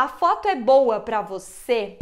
A foto é boa para você?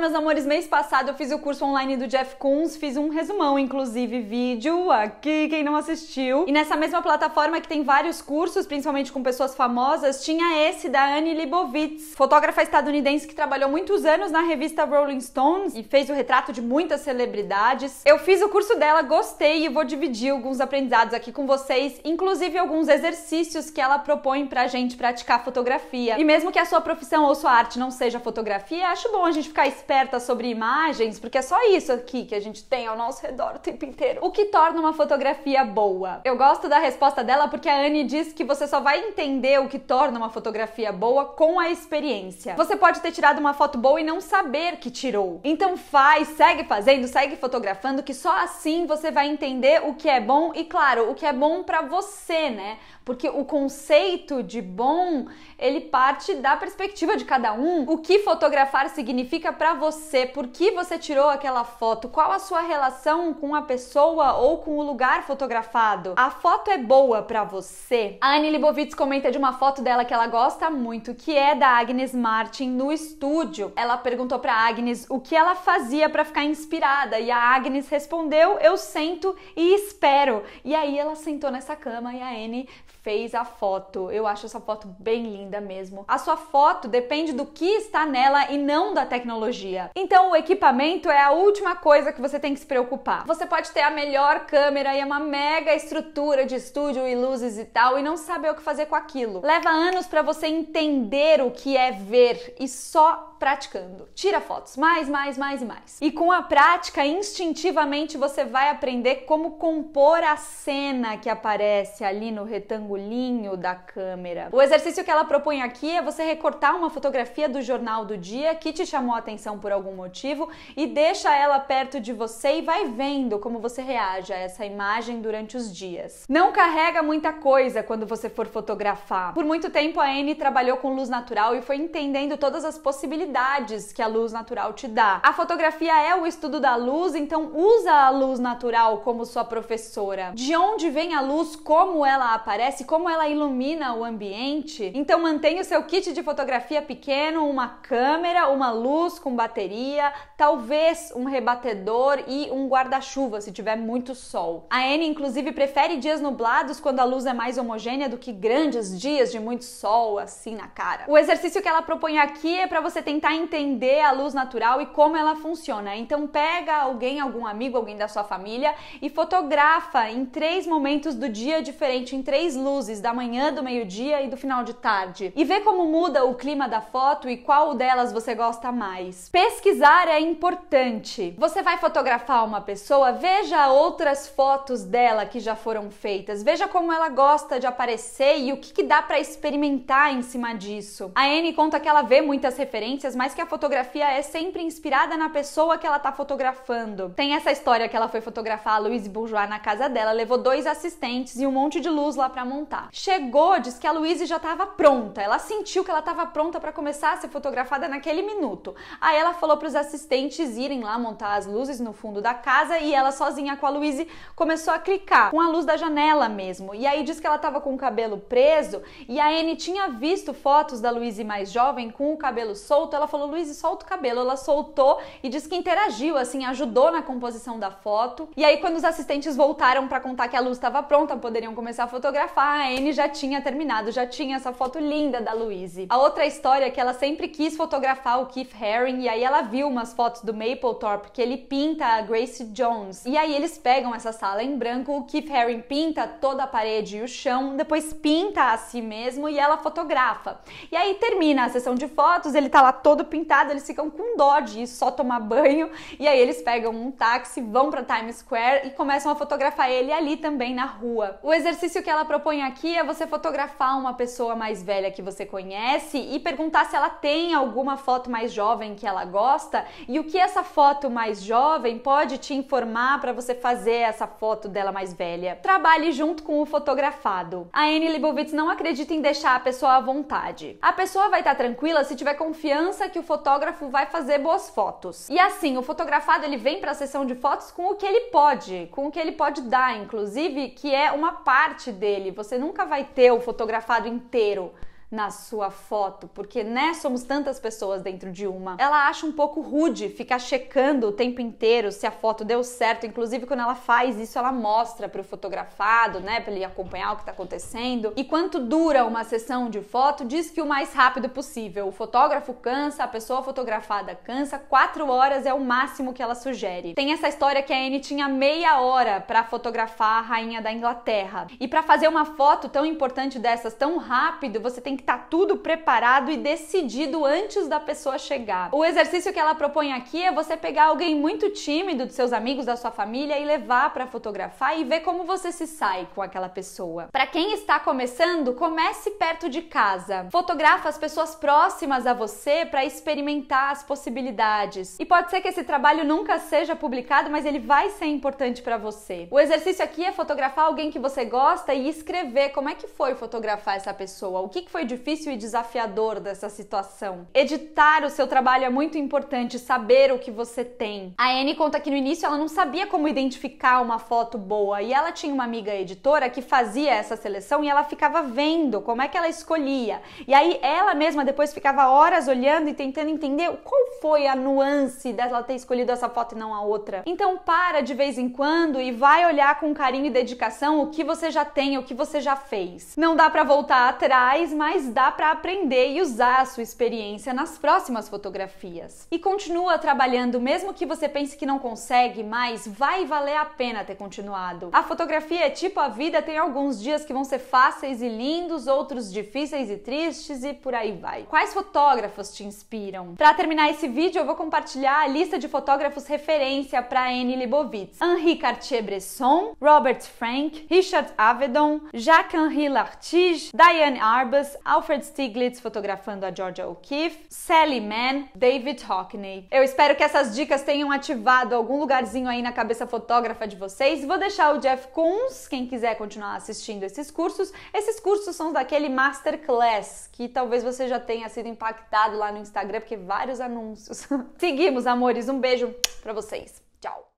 meus amores, mês passado eu fiz o curso online do Jeff Koons, fiz um resumão, inclusive vídeo aqui, quem não assistiu. E nessa mesma plataforma que tem vários cursos, principalmente com pessoas famosas, tinha esse da Anne Leibovitz, fotógrafa estadunidense que trabalhou muitos anos na revista Rolling Stones e fez o retrato de muitas celebridades. Eu fiz o curso dela, gostei e vou dividir alguns aprendizados aqui com vocês, inclusive alguns exercícios que ela propõe pra gente praticar fotografia. E mesmo que a sua profissão ou sua arte não seja fotografia, acho bom a gente ficar esperto esperta sobre imagens, porque é só isso aqui que a gente tem ao nosso redor o tempo inteiro. O que torna uma fotografia boa? Eu gosto da resposta dela porque a Anne diz que você só vai entender o que torna uma fotografia boa com a experiência. Você pode ter tirado uma foto boa e não saber que tirou. Então faz, segue fazendo, segue fotografando, que só assim você vai entender o que é bom e claro, o que é bom para você, né? porque o conceito de bom, ele parte da perspectiva de cada um. O que fotografar significa para você? Por que você tirou aquela foto? Qual a sua relação com a pessoa ou com o lugar fotografado? A foto é boa para você? A Anne Libovitz comenta de uma foto dela que ela gosta muito, que é da Agnes Martin no estúdio. Ela perguntou para Agnes o que ela fazia para ficar inspirada e a Agnes respondeu: "Eu sento e espero". E aí ela sentou nessa cama e a Anne fez a foto. Eu acho essa foto bem linda mesmo. A sua foto depende do que está nela e não da tecnologia. Então, o equipamento é a última coisa que você tem que se preocupar. Você pode ter a melhor câmera e uma mega estrutura de estúdio e luzes e tal e não saber o que fazer com aquilo. Leva anos para você entender o que é ver e só praticando. Tira fotos, mais, mais, mais e mais. E com a prática, instintivamente você vai aprender como compor a cena que aparece ali no retângulo angulinho da câmera. O exercício que ela propõe aqui é você recortar uma fotografia do jornal do dia que te chamou a atenção por algum motivo e deixa ela perto de você e vai vendo como você reage a essa imagem durante os dias. Não carrega muita coisa quando você for fotografar. Por muito tempo a Anne trabalhou com luz natural e foi entendendo todas as possibilidades que a luz natural te dá. A fotografia é o estudo da luz, então usa a luz natural como sua professora. De onde vem a luz, como ela aparece acontece, como ela ilumina o ambiente. Então mantenha o seu kit de fotografia pequeno, uma câmera, uma luz com bateria, talvez um rebatedor e um guarda-chuva se tiver muito sol. A Anne inclusive prefere dias nublados quando a luz é mais homogênea do que grandes dias de muito sol assim na cara. O exercício que ela propõe aqui é para você tentar entender a luz natural e como ela funciona. Então pega alguém, algum amigo, alguém da sua família e fotografa em três momentos do dia diferente, em três luzes luzes da manhã, do meio-dia e do final de tarde e ver como muda o clima da foto e qual delas você gosta mais. Pesquisar é importante. Você vai fotografar uma pessoa, veja outras fotos dela que já foram feitas, veja como ela gosta de aparecer e o que, que dá para experimentar em cima disso. A Anne conta que ela vê muitas referências, mas que a fotografia é sempre inspirada na pessoa que ela tá fotografando. Tem essa história que ela foi fotografar a Louise Bourgeois na casa dela, levou dois assistentes e um monte de luz lá para montar montar. Chegou, diz que a Luísa já estava pronta. Ela sentiu que ela estava pronta para começar a ser fotografada naquele minuto. Aí ela falou para os assistentes irem lá montar as luzes no fundo da casa e ela sozinha com a Luísa começou a clicar com a luz da janela mesmo. E aí diz que ela estava com o cabelo preso e a Anne tinha visto fotos da Luísa mais jovem com o cabelo solto. Ela falou: "Luísa, solta o cabelo". Ela soltou e diz que interagiu assim, ajudou na composição da foto. E aí quando os assistentes voltaram para contar que a luz estava pronta, poderiam começar a fotografar, a Anne já tinha terminado, já tinha essa foto linda da Louise. A outra história é que ela sempre quis fotografar o Keith Haring e aí ela viu umas fotos do Mapplethorpe que ele pinta a Grace Jones. E aí eles pegam essa sala em branco, o Keith Haring pinta toda a parede e o chão, depois pinta a si mesmo e ela fotografa. E aí termina a sessão de fotos, ele tá lá todo pintado, eles ficam com dó de ir só tomar banho e aí eles pegam um táxi, vão para Times Square e começam a fotografar ele ali também na rua. O exercício que ela propõe aqui é você fotografar uma pessoa mais velha que você conhece e perguntar se ela tem alguma foto mais jovem que ela gosta e o que essa foto mais jovem pode te informar para você fazer essa foto dela mais velha. Trabalhe junto com o fotografado. A Anne Leibovitz não acredita em deixar a pessoa à vontade. A pessoa vai estar tá tranquila se tiver confiança que o fotógrafo vai fazer boas fotos. E assim, o fotografado ele vem para a sessão de fotos com o que ele pode, com o que ele pode dar, inclusive, que é uma parte dele. Você você nunca vai ter o fotografado inteiro na sua foto, porque né, somos tantas pessoas dentro de uma. Ela acha um pouco rude ficar checando o tempo inteiro se a foto deu certo, inclusive quando ela faz isso, ela mostra para o fotografado, né, para ele acompanhar o que está acontecendo. E quanto dura uma sessão de foto? Diz que o mais rápido possível. O fotógrafo cansa, a pessoa fotografada cansa, quatro horas é o máximo que ela sugere. Tem essa história que a Anne tinha meia hora para fotografar a rainha da Inglaterra. E para fazer uma foto tão importante dessas tão rápido, você tem que que estar tá tudo preparado e decidido antes da pessoa chegar. O exercício que ela propõe aqui é você pegar alguém muito tímido dos seus amigos, da sua família e levar para fotografar e ver como você se sai com aquela pessoa. Para quem está começando, comece perto de casa. Fotografa as pessoas próximas a você para experimentar as possibilidades. E pode ser que esse trabalho nunca seja publicado, mas ele vai ser importante para você. O exercício aqui é fotografar alguém que você gosta e escrever como é que foi fotografar essa pessoa, o que foi difícil e desafiador dessa situação. Editar o seu trabalho é muito importante, saber o que você tem. A Anne conta que no início ela não sabia como identificar uma foto boa e ela tinha uma amiga editora que fazia essa seleção e ela ficava vendo como é que ela escolhia. E aí ela mesma depois ficava horas olhando e tentando entender qual foi a nuance dela ter escolhido essa foto e não a outra. Então para de vez em quando e vai olhar com carinho e dedicação o que você já tem, o que você já fez. Não dá para voltar atrás, mas mas dá para aprender e usar a sua experiência nas próximas fotografias. E continua trabalhando, mesmo que você pense que não consegue mais, vai valer a pena ter continuado. A fotografia é tipo a vida, tem alguns dias que vão ser fáceis e lindos, outros difíceis e tristes e por aí vai. Quais fotógrafos te inspiram? Para terminar esse vídeo, eu vou compartilhar a lista de fotógrafos referência para Anne Leibovitz. Henri Cartier-Bresson, Robert Frank, Richard Avedon, Jacques-Henri Lartige, Diane Arbus, Alfred Stieglitz fotografando a Georgia O'Keeffe, Sally Mann, David Hockney. Eu espero que essas dicas tenham ativado algum lugarzinho aí na cabeça fotógrafa de vocês. Vou deixar o Jeff Koons, quem quiser continuar assistindo esses cursos. Esses cursos são daquele Masterclass, que talvez você já tenha sido impactado lá no Instagram, porque vários anúncios. Seguimos, amores. Um beijo para vocês. Tchau.